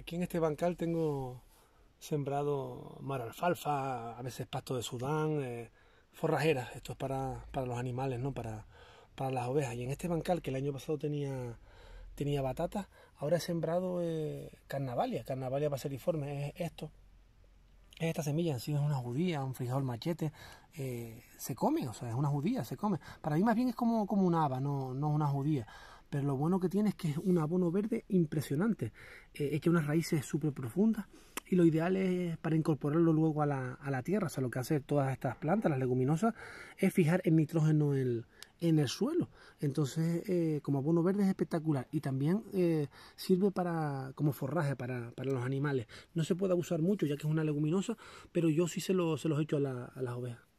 Aquí en este bancal tengo sembrado mar alfalfa, a veces pasto de Sudán, eh, forrajeras, esto es para, para, los animales, ¿no? Para, para las ovejas. Y en este bancal que el año pasado tenía, tenía batata, ahora he sembrado eh, carnavalia, carnavalia paseriforme, es esto. Es esta semilla, si es una judía, un frijol machete, eh, se come, o sea, es una judía, se come. Para mí más bien es como, como un haba, no, no una judía pero lo bueno que tiene es que es un abono verde impresionante. Eh, que unas raíces súper profundas y lo ideal es para incorporarlo luego a la, a la, tierra. O sea, lo que hace todas estas plantas, las leguminosas, es fijar el nitrógeno en el, en el suelo. Entonces, eh, como abono verde es espectacular y también eh, sirve para, como forraje para, los animales. No se puede abusar mucho ya que es una leguminosa, pero yo sí se, lo, los echo a, a las ovejas.